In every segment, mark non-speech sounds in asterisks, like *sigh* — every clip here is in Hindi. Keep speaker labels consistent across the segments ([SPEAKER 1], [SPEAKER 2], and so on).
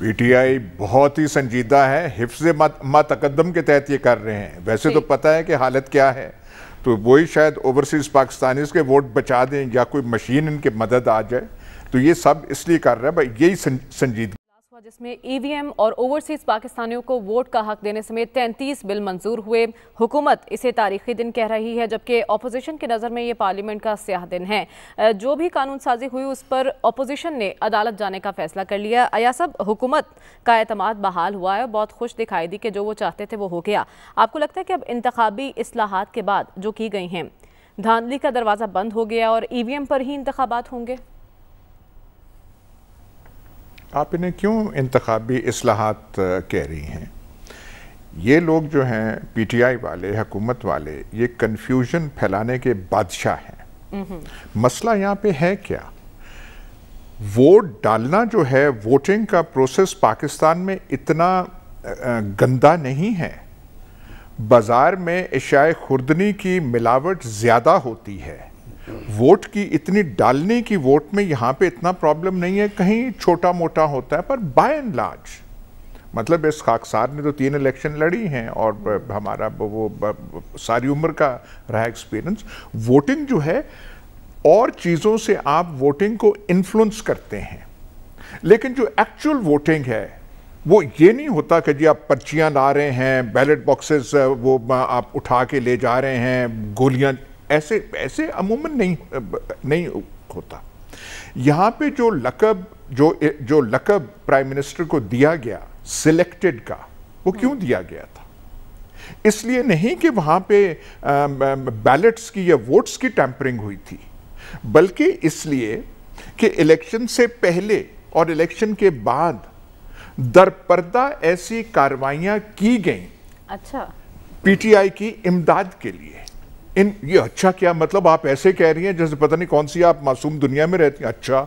[SPEAKER 1] पीटीआई बहुत ही संजीदा है हिफ्ज मातकदम के तहत ये कर रहे हैं वैसे तो पता है कि हालत क्या है तो वही शायद ओवरसीज़ पाकिस्तानी के वोट बचा दें या कोई मशीन इनके मदद आ जाए तो ये सब इसलिए कर रहा है भाई यही संजीदगी
[SPEAKER 2] जिसमें ईवीएम e और ओवरसीज पाकिस्तानियों को वोट का हक देने समेत तैंतीस बिल मंजूर हुए हुकूमत इसे तारीखी दिन कह रही है जबकि अपोजिशन की नज़र में ये पार्लियामेंट का स्याह दिन है जो भी कानून साजी हुई उस पर अपोजिशन ने अदालत जाने का फैसला कर लिया अया सब हुकूमत का अतमाद बहाल हुआ है बहुत खुश दिखाई दी कि जो वो चाहते थे वो हो गया आपको लगता है कि अब इंतबी असलाहत के बाद जो की गई हैं धांधली का दरवाज़ा बंद हो गया और ई e पर ही इंतबात होंगे
[SPEAKER 1] आप इन्हें क्यों इंतबी असलाहत कह रही हैं ये लोग जो हैं पी टी आई वाले हकूमत वाले ये कन्फ्यूजन फैलाने के बादशाह हैं मसला यहाँ पे है क्या वोट डालना जो है वोटिंग का प्रोसेस पाकिस्तान में इतना गंदा नहीं है बाज़ार में एशाए खुर्दनी की मिलावट ज़्यादा होती है वोट की इतनी डालने की वोट में यहाँ पे इतना प्रॉब्लम नहीं है कहीं छोटा मोटा होता है पर बाय एंड लार्ज मतलब इस खाकसार ने तो तीन इलेक्शन लड़ी हैं और हमारा वो सारी उम्र का रहा एक्सपीरियंस वोटिंग जो है और चीज़ों से आप वोटिंग को इन्फ्लुएंस करते हैं लेकिन जो एक्चुअल वोटिंग है वो ये नहीं होता कि जी आप पर्चियाँ ला रहे हैं बैलेट बॉक्सेस वो आप उठा के ले जा रहे हैं गोलियाँ ऐसे ऐसे अमूमन नहीं नहीं होता यहाँ पे जो लकब जो जो लकब प्राइम मिनिस्टर को दिया गया सिलेक्टेड का वो क्यों हम्म। दिया गया था इसलिए नहीं कि वहाँ पे बैलेट्स की या वोट्स की टैंपरिंग हुई थी बल्कि इसलिए कि इलेक्शन से पहले और इलेक्शन के बाद दरपर्दा ऐसी कार्रवाइयाँ की गई अच्छा पीटीआई की इमदाद के लिए इन ये अच्छा क्या मतलब आप ऐसे कह रही हैं जैसे पता नहीं कौन सी आप मासूम दुनिया में रहती हैं अच्छा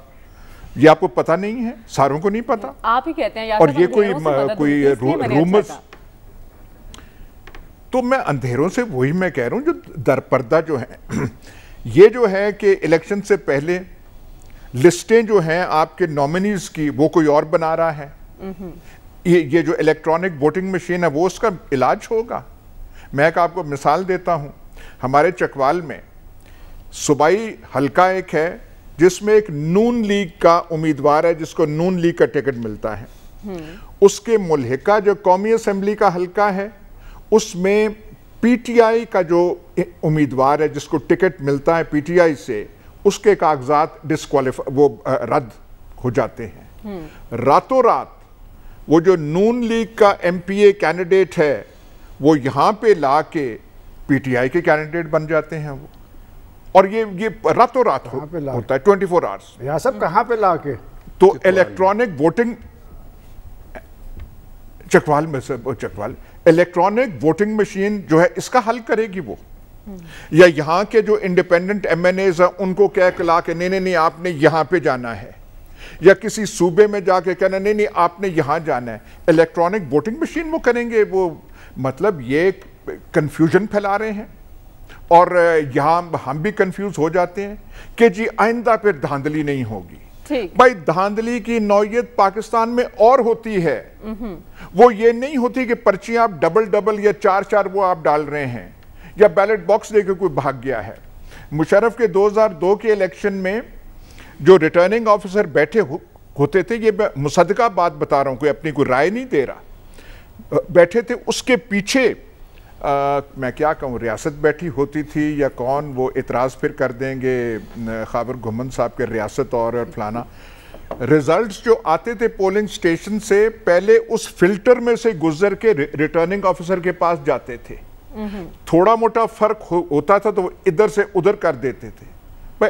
[SPEAKER 1] ये आपको पता नहीं है सारों को नहीं पता
[SPEAKER 2] आप ही कहते हैं तो और ये कोई तो कोई रूमर्स अच्छा
[SPEAKER 1] तो मैं अंधेरों से वही मैं कह रहा हूं जो दरपर्दा जो है *clears throat* ये जो है कि इलेक्शन से पहले लिस्टें जो हैं आपके नॉमिनीज की वो कोई और बना रहा है हम्म। ये ये जो इलेक्ट्रॉनिक वोटिंग मशीन है वो उसका इलाज होगा मैं एक आपको मिसाल देता हूं हमारे चकवाल में सुबाई हल्का एक है जिसमें एक नून लीग का उम्मीदवार है जिसको नून लीग का टिकट मिलता है हम्म। उसके मुलहिका जो कौमी असम्बली का हल्का है उसमें पीटीआई का जो उम्मीदवार है जिसको टिकट मिलता है पीटीआई से उसके कागजात डिस्कालीफाई वो रद्द हो जाते हैं हम्म। रातों रात वो जो नून लीग का एमपीए कैंडिडेट है वो यहाँ पे ला के पीटीआई के कैंडिडेट बन जाते हैं वो और ये ये रातों रात हो, होता है ट्वेंटी फोर आवर्स यहाँ सब कहाँ पे ला के तो इलेक्ट्रॉनिक वोटिंग चकवाल में से चकवाल इलेक्ट्रॉनिक वोटिंग मशीन जो है इसका हल करेगी वो या यहाँ के जो इंडिपेंडेंट एम एन एज है उनको कह के ला के नहीं नहीं नहीं आपने यहाँ पे जाना है या किसी सूबे में जाके कहना नहीं नहीं आपने यहाँ जाना है इलेक्ट्रॉनिक वोटिंग मशीन वो करेंगे वो मतलब ये कंफ्यूजन फैला रहे हैं और यहाँ हम भी कंफ्यूज हो जाते हैं कि जी आइंदा फिर धांधली नहीं होगी भाई धांधली की नौयत पाकिस्तान में और होती है हम्म। वो ये नहीं होती कि पर्चियां आप डबल डबल या चार चार वो आप डाल रहे हैं या बैलेट बॉक्स लेकर कोई भाग गया है मुशरफ के 2002 के इलेक्शन में जो रिटर्निंग ऑफिसर बैठे हो, होते थे ये मुसदका बात बता रहा हूं कोई अपनी कोई राय नहीं दे रहा बैठे थे उसके पीछे आ, मैं क्या कहूँ रियासत बैठी होती थी या कौन वो इतराज फिर कर देंगे खाबर घुमन साहब के रियासत और, और फलाना रिजल्ट्स जो आते थे पोलिंग स्टेशन से पहले उस फिल्टर में से गुजर के रिटर्निंग ऑफिसर के पास जाते थे थोड़ा मोटा फर्क हो, होता था तो वो इधर से उधर कर देते थे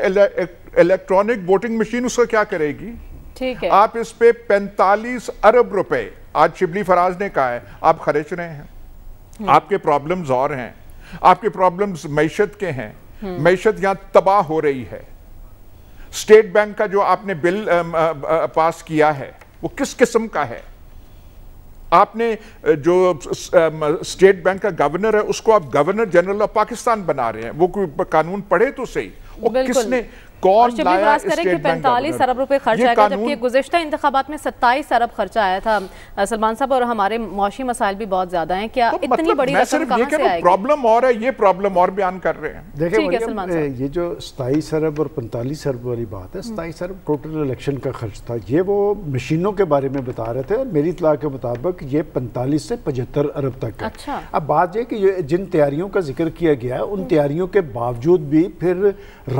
[SPEAKER 1] इलेक्ट्रॉनिक वोटिंग मशीन उसका क्या करेगी ठीक है आप इस पे 45 अरब रुपए आज शिबली फराज ने कहा है आप खर्च रहे हैं हम्म। आपके प्रॉब्लम्स और हैं आपके प्रॉब्लम्स मैशत के हैं मैशत हम्म। यहां तबाह हो रही है स्टेट बैंक का जो आपने बिल पास किया है वो किस किस्म का है आपने जो स्टेट बैंक का गवर्नर है उसको आप गवर्नर जनरल ऑफ पाकिस्तान बना रहे हैं वो कोई कानून पढ़े तो सही वो किसने कौन लाया करें कि मतलब? अरब रुपए खर्च आएगा जबकि
[SPEAKER 2] गुजशत इंतबात में सत्ताईस अरब खर्चा आया था सलमान साहब और हमारे मुशी मसाइल भी बहुत ज्यादा हैं क्या तो इतनी मतलब बड़ी सिर्फ ये
[SPEAKER 1] प्रॉब्लम और है ये प्रॉब्लम और बयान कर रहे हैं देखिए
[SPEAKER 3] ये जो 27 अरब और पैंतालीस अरब वाली बात है हम्म। सताईस अरब टोटल इलेक्शन का खर्च था ये वो मशीनों के बारे में बता रहे थे और मेरी इतला के मुताबिक ये पैंतालीस से पचहत्तर अरब तक अच्छा अब बात यह की जिन तैयारियों का जिक्र किया गया उन तैयारियों के बावजूद भी फिर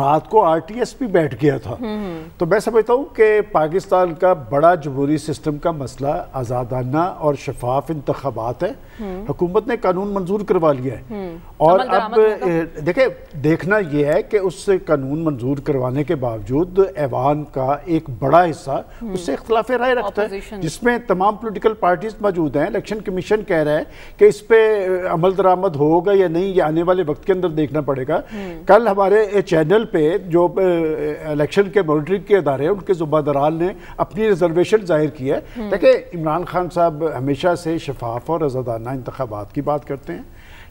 [SPEAKER 3] रात को आर टी एस एसएसपी बैठ गया था तो मैं समझता हूँ कि पाकिस्तान का बड़ा जमहूरी सिस्टम का मसला आज़ादाना और शफाफ इंतबात है हुकूमत ने कानून मंजूर करवा लिया है हम्म। और अब देखे देखना यह है कि उस कानून मंजूर करवाने के बावजूद ऐवान का एक बड़ा हिस्सा हम्म। उससे इख्तलाफ राय रखता है जिसमें तमाम पोलिटिकल पार्टीज मौजूद हैं इलेक्शन कमीशन कह रहा है कि इस पर अमल दरामद होगा या नहीं ये आने वाले वक्त के अंदर देखना पड़ेगा हम्म। कल हमारे चैनल पे जो इलेक्शन के मॉनिटरिंग के अदारे हैं उनके दराल ने अपनी रिजर्वेशन जाहिर की है हम्म। देखिए इमरान खान साहब हमेशा से शफाफ और रजादाना इंतबात की बात करते हैं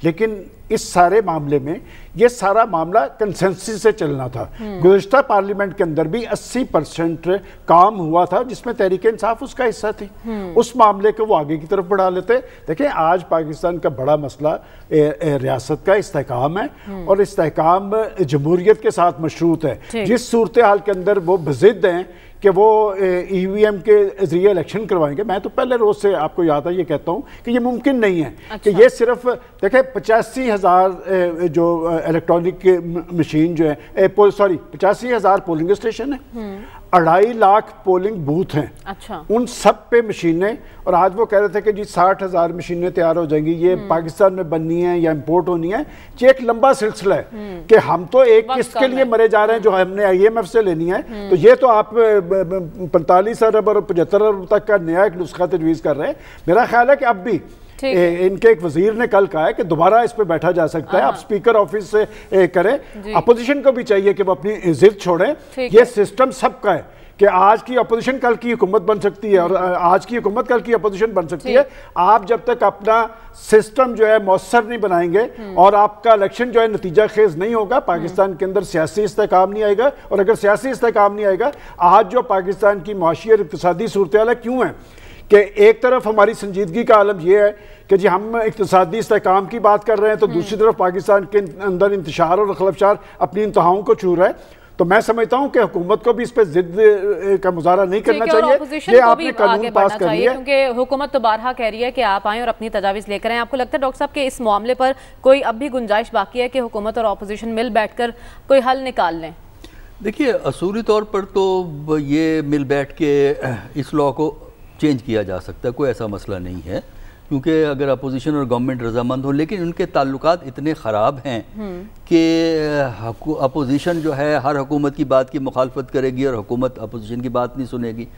[SPEAKER 3] लेकिन इस सारे मामले में ये सारा मामला कंसेंसी से चलना था हम्म। गुजशत पार्लियामेंट के अंदर भी 80 परसेंट काम हुआ था जिसमें तहरीक इंसाफ उसका हिस्सा थी हम्म। उस मामले को वो आगे की तरफ बढ़ा लेते देखें आज पाकिस्तान का बड़ा मसला ए, ए, रियासत का इस्तेकाम है हम्म। और इस्तेकाम जमहूरियत के साथ मशरूत है जिस सूरत हाल के अंदर वो बजिद हैं कि वो एम e के ज़रिए इलेक्शन करवाएंगे मैं तो पहले रोज़ से आपको याद है ये कहता हूँ कि ये मुमकिन नहीं है अच्छा। कि ये सिर्फ देखें पचासी हज़ार जो इलेक्ट्रॉनिक मशीन जो है सॉरी पचासी हज़ार पोलिंग स्टेशन है अढ़ाई लाख पोलिंग बूथ हैं अच्छा उन सब पे मशीनें और आज वो कह रहे थे कि जी साठ हज़ार मशीनें तैयार हो जाएंगी ये हम्म। पाकिस्तान में बननी है या इंपोर्ट होनी है ये एक लंबा सिलसिला है हम्म। कि हम तो एक किस्त के लिए मरे जा रहे हैं जो हमने आईएमएफ से लेनी है हम्म। तो ये तो आप पैंतालीस अरब और पचहत्तर अरब तक का नया एक नुस्खा तजवीज़ कर रहे हैं मेरा ख्याल है कि अब भी इनके एक वजीर ने कल कहा है कि दोबारा इस पर बैठा जा सकता है आप हाँ। स्पीकर ऑफिस से करें अपोजिशन को भी चाहिए कि वो अपनी जिद छोड़ें ये सिस्टम सबका है कि आज की अपोजिशन कल की हुकूमत बन सकती है और आज की हुकूमत कल की अपोजिशन बन सकती है आप जब तक अपना सिस्टम जो है मौसर नहीं बनाएंगे हम्म। और आपका इलेक्शन जो है नतीजा खेज नहीं होगा पाकिस्तान हम्म। के अंदर सियासी इस्तेकाम नहीं आएगा और अगर सियासी इस्तेकाम नहीं आएगा आज जो पाकिस्तान की माशी और इकतदी सूरत क्यों है कि एक तरफ हमारी संजीदगी का आलम यह है कि जी हम इकतदी इसकाम की बात कर रहे हैं तो हम्म। दूसरी तरफ पाकिस्तान के अंदर इंतशार और खलफशार अपनी इंतहाओं को छू रहा है तो मैं समझता हूं कि हुकूमत को भी इस पर जिद का मुजारा नहीं करना चाहिए ये आपने कानून पास कर लिया
[SPEAKER 2] क्योंकि हुकूमत तो बारहा कह रही है कि आप आएँ और अपनी तजावीज़ लेकर आए आपको लगता है डॉक्टर साहब कि इस मामले पर कोई अब भी गुंजाइश बाकी है कि हुकूमत और अपोजिशन मिल बैठ कर कोई हल निकाल लें
[SPEAKER 1] देखिए असूली तौर पर तो ये मिल बैठ के इस लॉ को चेंज किया जा सकता है कोई ऐसा मसला नहीं है क्योंकि अगर अपोजिशन और गवर्नमेंट रजामंद हो लेकिन उनके ताल्लुकात इतने ख़राब हैं हम्म। कि अपोजिशन जो है हर हुकूमत की बात की मुखालफत करेगी और हुकूमत अपोजिशन की बात नहीं सुनेगी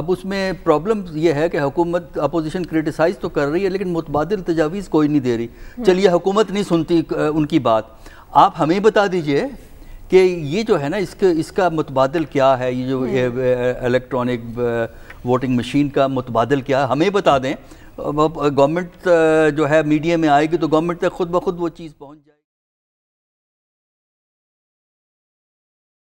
[SPEAKER 1] अब उसमें प्रॉब्लम यह है कि हुकूमत अपोजिशन क्रिटिसाइज़ तो कर रही है लेकिन मुतबादल तजावीज़ कोई नहीं दे रही हम्म। चलिए हुकूमत नहीं सुनती उनकी बात आप हमें बता दीजिए कि ये जो है ना इसके इसका मुतबादल क्या है ये जो इलेक्ट्रॉनिक हम्म। वोटिंग मशीन का मुतबादल किया हमें बता दें गवर्नमेंट जो है मीडिया में आएगी तो गवर्नमेंट तक खुद ब खुद वो चीज़ पहुँच जाए